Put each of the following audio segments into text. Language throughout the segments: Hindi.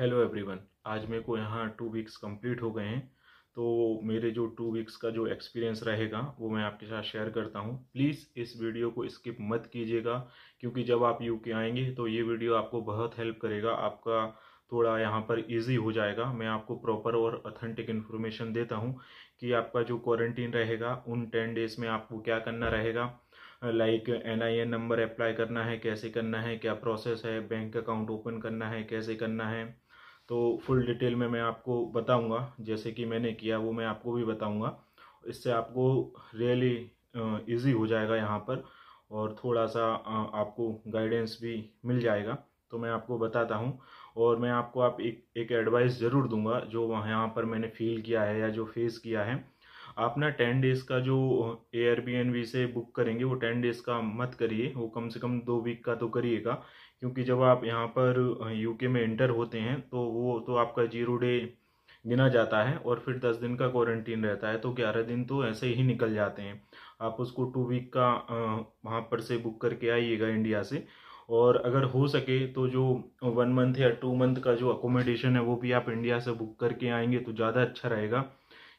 हेलो एवरीवन आज मेरे को यहाँ टू वीक्स कंप्लीट हो गए हैं तो मेरे जो टू वीक्स का जो एक्सपीरियंस रहेगा वो मैं आपके साथ शेयर करता हूँ प्लीज़ इस वीडियो को स्किप मत कीजिएगा क्योंकि जब आप यूके आएंगे तो ये वीडियो आपको बहुत हेल्प करेगा आपका थोड़ा यहाँ पर इजी हो जाएगा मैं आपको प्रॉपर और अथेंटिक इन्फॉर्मेशन देता हूँ कि आपका जो क्वारंटीन रहेगा उन टेन डेज़ में आपको क्या करना रहेगा like N I N number apply करना है कैसे करना है क्या प्रोसेस है बैंक अकाउंट ओपन करना है कैसे करना है तो फुल डिटेल में मैं आपको बताऊंगा जैसे कि मैंने किया वो मैं आपको भी बताऊंगा इससे आपको रियली इजी हो जाएगा यहाँ पर और थोड़ा सा आपको गाइडेंस भी मिल जाएगा तो मैं आपको बताता हूँ और मैं आपको आप एक एक एडवाइस ज़रूर दूंगा जो वहाँ यहाँ पर मैंने फील किया है या जो फेस किया है आप ना टेन डेज़ का जो एयरबीएनबी से बुक करेंगे वो टेन डेज़ का मत करिए वो कम से कम दो वीक का तो करिएगा क्योंकि जब आप यहाँ पर यूके में इंटर होते हैं तो वो तो आपका जीरो डे गिना जाता है और फिर दस दिन का क्वारंटीन रहता है तो ग्यारह दिन तो ऐसे ही निकल जाते हैं आप उसको टू वीक का वहाँ पर से बुक करके आइएगा इंडिया से और अगर हो सके तो जो वन मंथ या टू मंथ का जो अकोमोडेशन है वो भी आप इंडिया से बुक करके आएंगे तो ज़्यादा अच्छा रहेगा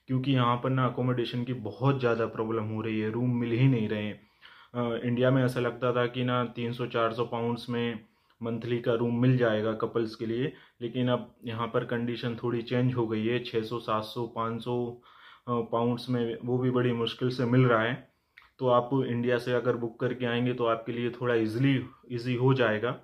क्योंकि यहाँ पर ना अकोमोडेशन की बहुत ज़्यादा प्रॉब्लम हो रही है रूम मिल ही नहीं रहे हैं इंडिया में ऐसा लगता था कि ना तीन सौ चार सौ पाउंड्स में मंथली का रूम मिल जाएगा कपल्स के लिए लेकिन अब यहाँ पर कंडीशन थोड़ी चेंज हो गई है छः सौ सात सौ पाँच सौ पाउंड्स में वो भी बड़ी मुश्किल से मिल रहा है तो आप इंडिया से अगर बुक करके आएंगे तो आपके लिए थोड़ा इजली इजी हो जाएगा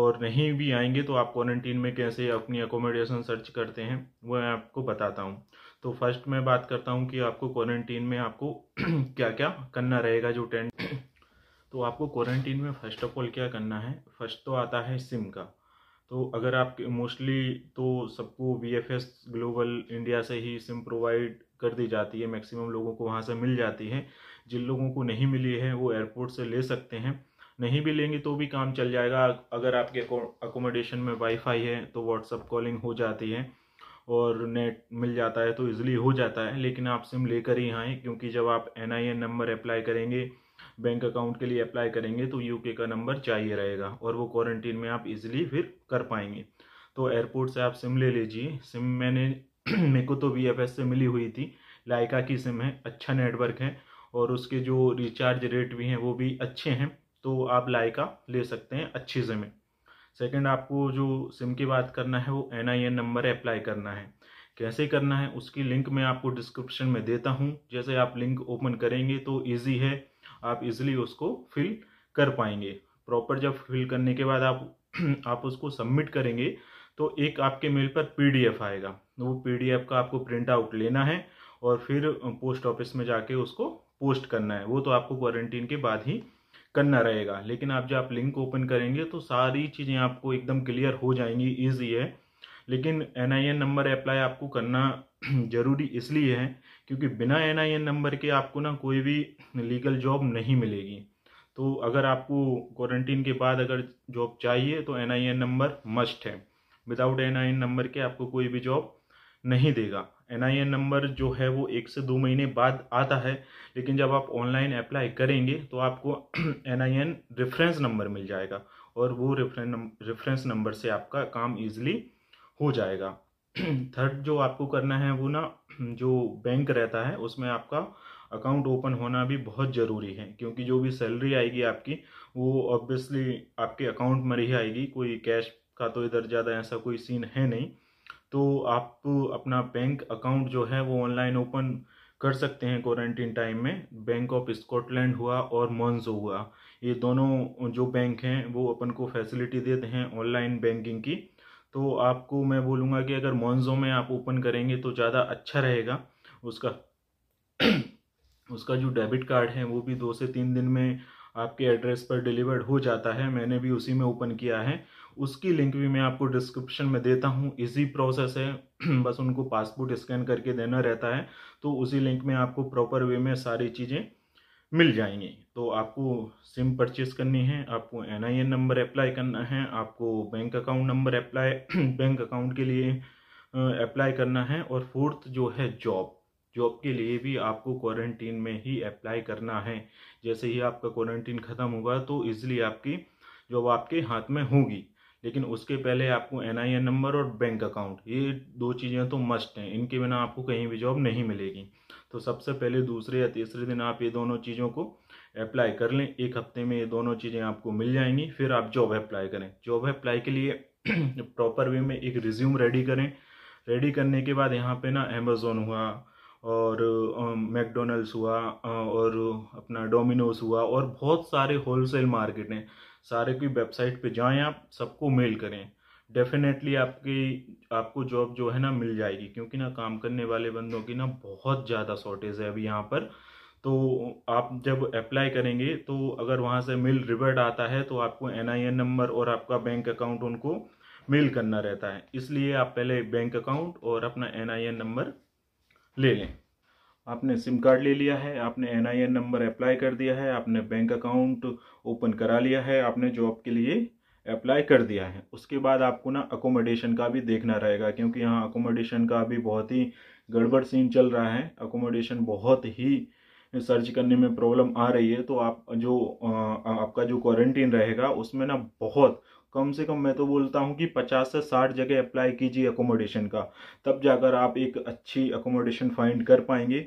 और नहीं भी आएंगे तो आप क्वारंटीन में कैसे अपनी अकोमोडेशन सर्च करते हैं वह मैं आपको बताता हूँ तो फर्स्ट मैं बात करता हूँ कि आपको क्वारंटीन में आपको क्या क्या करना रहेगा जो टेंट तो आपको क्वारंटीन में फ़र्स्ट ऑफ ऑल क्या करना है फर्स्ट तो आता है सिम का तो अगर आप मोस्टली तो सबको V F S global India से ही सिम प्रोवाइड कर दी जाती है मैक्सिमम लोगों को वहाँ से मिल जाती है जिन लोगों को नहीं मिली है वो एयरपोर्ट से ले सकते हैं नहीं भी लेंगे तो भी काम चल जाएगा अगर आपके अकोमोडेशन में वाईफाई है तो व्हाट्सअप कॉलिंग हो जाती है और नेट मिल जाता है तो इजीली हो जाता है लेकिन आप सिम लेकर ही आएँ क्योंकि जब आप N I N number apply करेंगे बैंक अकाउंट के लिए अप्लाई करेंगे तो यूके का नंबर चाहिए रहेगा और वो क्वारंटीन में आप इजीली फिर कर पाएंगे तो एयरपोर्ट से आप सिम ले लीजिए सिम मैंने मेरे को तो वी एफ एस से मिली हुई थी लाइका की सिम है अच्छा नेटवर्क है और उसके जो रिचार्ज रेट भी हैं वो भी अच्छे हैं तो आप लाइका ले सकते हैं अच्छी सिम है सेकंड आपको जो सिम की बात करना है वो N I N number apply करना है कैसे करना है उसकी लिंक मैं आपको डिस्क्रिप्शन में देता हूँ जैसे आप लिंक ओपन करेंगे तो ईजी है आप इजिली उसको फिल कर पाएंगे प्रॉपर जब फिल करने के बाद आप आप उसको सबमिट करेंगे तो एक आपके मेल पर पीडीएफ आएगा वो पीडीएफ का आपको प्रिंट आउट लेना है और फिर पोस्ट ऑफिस में जाके उसको पोस्ट करना है वो तो आपको क्वारंटीन के बाद ही करना रहेगा लेकिन आप जब आप लिंक ओपन करेंगे तो सारी चीज़ें आपको एकदम क्लियर हो जाएंगी ईजी है लेकिन N I N number apply आपको करना ज़रूरी इसलिए है क्योंकि बिना एन आई एन नंबर के आपको ना कोई भी लीगल जॉब नहीं मिलेगी तो अगर आपको क्वारंटीन के बाद अगर जॉब चाहिए तो N I N number must है without N I N number के आपको कोई भी जॉब नहीं देगा एन नंबर जो है वो एक से दो महीने बाद आता है लेकिन जब आप ऑनलाइन अप्लाई करेंगे तो आपको एन रेफरेंस नंबर मिल जाएगा और वो रेफरेंस नंबर से आपका काम ईज़िली हो जाएगा थर्ड जो आपको करना है वो ना जो बैंक रहता है उसमें आपका अकाउंट ओपन होना भी बहुत ज़रूरी है क्योंकि जो भी सैलरी आएगी आपकी वो ऑब्वियसली आपके अकाउंट में ही आएगी कोई कैश का तो इधर ज़्यादा ऐसा कोई सीन है नहीं तो आप अपना बैंक अकाउंट जो है वो ऑनलाइन ओपन कर सकते हैं क्वारंटीन टाइम में बैंक ऑफ स्कॉटलैंड हुआ और मॉन्जो हुआ ये दोनों जो बैंक हैं वो अपन को फैसिलिटी देते हैं ऑनलाइन बैंकिंग की तो आपको मैं बोलूँगा कि अगर मॉन्जो में आप ओपन करेंगे तो ज़्यादा अच्छा रहेगा उसका उसका जो डेबिट कार्ड है वो भी दो से तीन दिन में आपके एड्रेस पर डिलीवर्ड हो जाता है मैंने भी उसी में ओपन किया है उसकी लिंक भी मैं आपको डिस्क्रिप्शन में देता हूँ इजी प्रोसेस है बस उनको पासपोर्ट स्कैन करके देना रहता है तो उसी लिंक में आपको प्रॉपर वे में सारी चीज़ें मिल जाएंगी तो आपको सिम परचेज करनी है आपको N I N number apply करना है आपको bank account number apply bank account के लिए अप्लाई करना है और फोर्थ जो है जॉब जॉब के लिए भी आपको क्वारंटीन में ही अप्लाई करना है जैसे ही आपका क्वारंटीन ख़त्म होगा तो ईजिली आपकी जॉब आपके हाथ में होगी लेकिन उसके पहले आपको एन आई एन नंबर और बैंक अकाउंट ये दो चीज़ें तो मस्ट हैं इनके बिना आपको कहीं भी जॉब नहीं मिलेगी तो सबसे पहले दूसरे या तीसरे दिन आप ये दोनों चीज़ों को अप्लाई कर लें एक हफ्ते में ये दोनों चीज़ें आपको मिल जाएंगी फिर आप जॉब अप्लाई करें जॉब अप्लाई के लिए प्रॉपर वे में एक रिज्यूम रेडी करें रेडी करने के बाद यहाँ पे ना अमेज़ोन हुआ और मैकडोनल्ड्स हुआ और अपना डोमिनोज हुआ और बहुत सारे होलसेल मार्केट हैं सारे की वेबसाइट पे जाएं आप सबको मेल करें डेफिनेटली आपकी आपको जॉब जो है ना मिल जाएगी क्योंकि ना काम करने वाले बंदों की ना बहुत ज़्यादा शॉर्टेज है अभी यहाँ पर तो आप जब अप्लाई करेंगे तो अगर वहाँ से मेल रिवर्ट आता है तो आपको एन आई एन नंबर और आपका बैंक अकाउंट उनको मेल करना रहता है इसलिए आप पहले बैंक अकाउंट और अपना एन आई एन नंबर ले लें आपने सिम कार्ड ले लिया है आपने N I N number apply कर दिया है आपने बैंक अकाउंट ओपन करा लिया है आपने जॉब के लिए अप्लाई कर दिया है उसके बाद आपको ना अकोमोडेशन का भी देखना रहेगा क्योंकि यहाँ अकोमोडेशन का भी बहुत ही गड़बड़ सीन चल रहा है अकोमोडेशन बहुत ही सर्च करने में प्रॉब्लम आ रही है तो आप जो आ, आपका जो क्वारंटीन रहेगा उसमें ना बहुत कम से कम मैं तो बोलता हूँ कि 50 से 60 जगह अप्लाई कीजिए अकोमोडेशन का तब जाकर आप एक अच्छी अकोमोडेशन फाइंड कर पाएंगे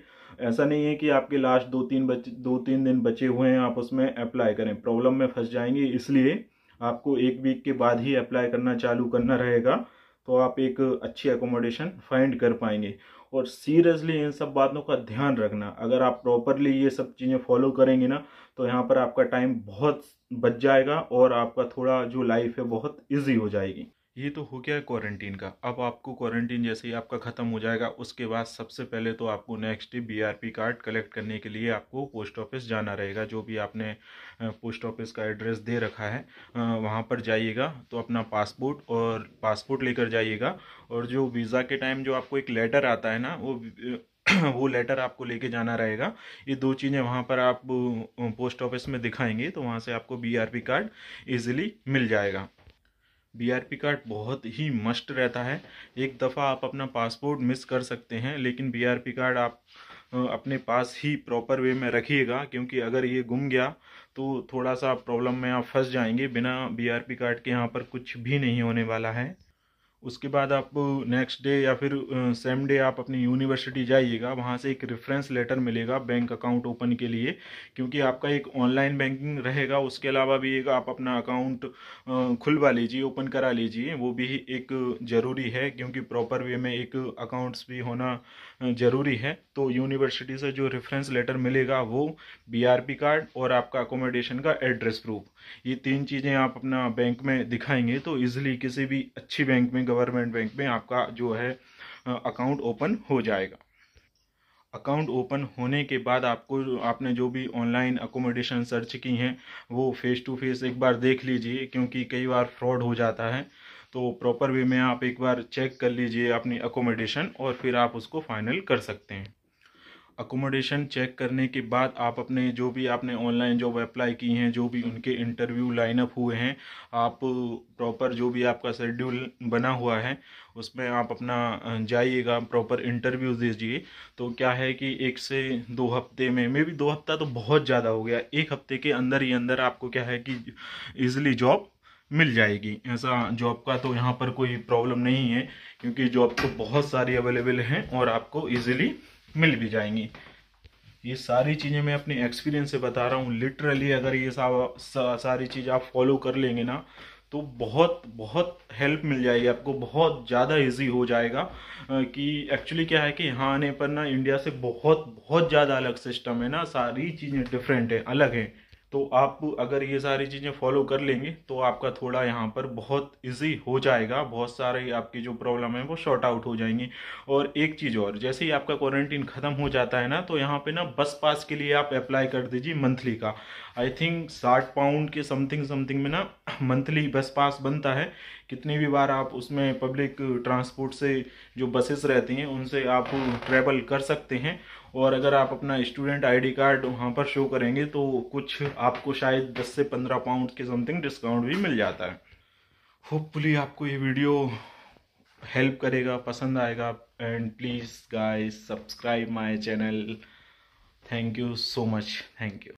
ऐसा नहीं है कि आपके लास्ट दो तीन बच दो तीन दिन बचे हुए हैं आप उसमें अप्लाई करें प्रॉब्लम में फंस जाएंगे इसलिए आपको एक वीक के बाद ही अप्लाई करना चालू करना रहेगा तो आप एक अच्छी एकोमोडेशन फाइंड कर पाएंगे और सीरियसली इन सब बातों का ध्यान रखना अगर आप प्रॉपरली ये सब चीज़ें फॉलो करेंगे ना तो यहाँ पर आपका टाइम बहुत बच जाएगा और आपका थोड़ा जो लाइफ है बहुत ईजी हो जाएगी ये तो हो गया है क्वारंटीन का अब आपको क्वारंटीन जैसे ही आपका ख़त्म हो जाएगा उसके बाद सबसे पहले तो आपको नेक्स्ट बीआरपी कार्ड कलेक्ट करने के लिए आपको पोस्ट ऑफिस जाना रहेगा जो भी आपने पोस्ट ऑफिस का एड्रेस दे रखा है वहाँ पर जाइएगा तो अपना पासपोर्ट और पासपोर्ट लेकर जाइएगा और जो वीज़ा के टाइम जो आपको एक लेटर आता है ना वो वो लेटर आपको लेके जाना रहेगा ये दो चीज़ें वहाँ पर आप पोस्ट ऑफिस में दिखाएंगे तो वहाँ से आपको पी कार्ड ईज़िली मिल जाएगा बीआरपी कार्ड बहुत ही मस्ट रहता है एक दफ़ा आप अपना पासपोर्ट मिस कर सकते हैं लेकिन बीआरपी कार्ड आप अपने पास ही प्रॉपर वे में रखिएगा क्योंकि अगर ये गुम गया तो थोड़ा सा प्रॉब्लम में आप फंस जाएंगे बिना बीआरपी कार्ड के यहाँ पर कुछ भी नहीं होने वाला है उसके बाद आप नेक्स्ट डे या फिर सेम डे आप अपनी यूनिवर्सिटी जाइएगा वहाँ से एक रेफरेंस लेटर मिलेगा बैंक अकाउंट ओपन के लिए क्योंकि आपका एक ऑनलाइन बैंकिंग रहेगा उसके अलावा भी एक आप अपना अकाउंट खुलवा लीजिए ओपन करा लीजिए वो भी एक ज़रूरी है क्योंकि प्रॉपर वे में एक अकाउंट्स भी होना ज़रूरी है तो यूनिवर्सिटी से जो रेफरेंस लेटर मिलेगा वो बी कार्ड और आपका अकोमोडेशन का एड्रेस प्रूफ ये तीन चीज़ें आप अपना बैंक में दिखाएंगे तो ईजिली किसी भी अच्छी बैंक में गवर्नमेंट बैंक में आपका जो है अकाउंट ओपन हो जाएगा अकाउंट ओपन होने के बाद आपको आपने जो भी ऑनलाइन अकोमोडेशन सर्च की हैं वो फेस टू फेस एक बार देख लीजिए क्योंकि कई बार फ्रॉड हो जाता है तो प्रॉपर वे में आप एक बार चेक कर लीजिए अपनी अकोमोडेशन और फिर आप उसको फाइनल कर सकते हैं अकोमोडेशन चेक करने के बाद आप अपने जो भी आपने ऑनलाइन जॉब अप्लाई की हैं जो भी उनके इंटरव्यू लाइनअप हुए हैं आप प्रॉपर जो भी आपका शेड्यूल बना हुआ है उसमें आप अपना जाइएगा प्रॉपर इंटरव्यू दीजिए तो क्या है कि एक से दो हफ्ते में मे भी दो हफ्ता तो बहुत ज़्यादा हो गया एक हफ्ते के अंदर ही अंदर आपको क्या है कि ईजिली जॉब मिल जाएगी ऐसा जॉब का तो यहाँ पर कोई प्रॉब्लम नहीं है क्योंकि जॉब तो बहुत सारी अवेलेबल हैं और आपको ईजिली मिल भी जाएंगी ये सारी चीज़ें मैं अपने एक्सपीरियंस से बता रहा हूँ लिटरली अगर ये सा, सा, सारी चीज़ आप फॉलो कर लेंगे ना तो बहुत बहुत हेल्प मिल जाएगी आपको बहुत ज़्यादा इजी हो जाएगा कि एक्चुअली क्या है कि यहाँ आने पर ना इंडिया से बहुत बहुत ज़्यादा अलग सिस्टम है ना सारी चीज़ें डिफरेंट हैं अलग हैं तो आप अगर ये सारी चीज़ें फॉलो कर लेंगे तो आपका थोड़ा यहाँ पर बहुत इजी हो जाएगा बहुत सारे आपकी जो प्रॉब्लम है वो शॉर्ट आउट हो जाएंगी और एक चीज़ और जैसे ही आपका क्वारंटीन ख़त्म हो जाता है ना तो यहाँ पे ना बस पास के लिए आप अप्लाई कर दीजिए मंथली का आई थिंक साठ पाउंड के समथिंग समथिंग में ना मंथली बस पास बनता है कितनी भी बार आप उसमें पब्लिक ट्रांसपोर्ट से जो बसेस रहती हैं उनसे आप ट्रैवल कर सकते हैं और अगर आप अपना स्टूडेंट आईडी कार्ड वहाँ पर शो करेंगे तो कुछ आपको शायद 10 से 15 पाउंड के समथिंग डिस्काउंट भी मिल जाता है होपफुली आपको ये वीडियो हेल्प करेगा पसंद आएगा and please guys subscribe my channel thank you so much thank you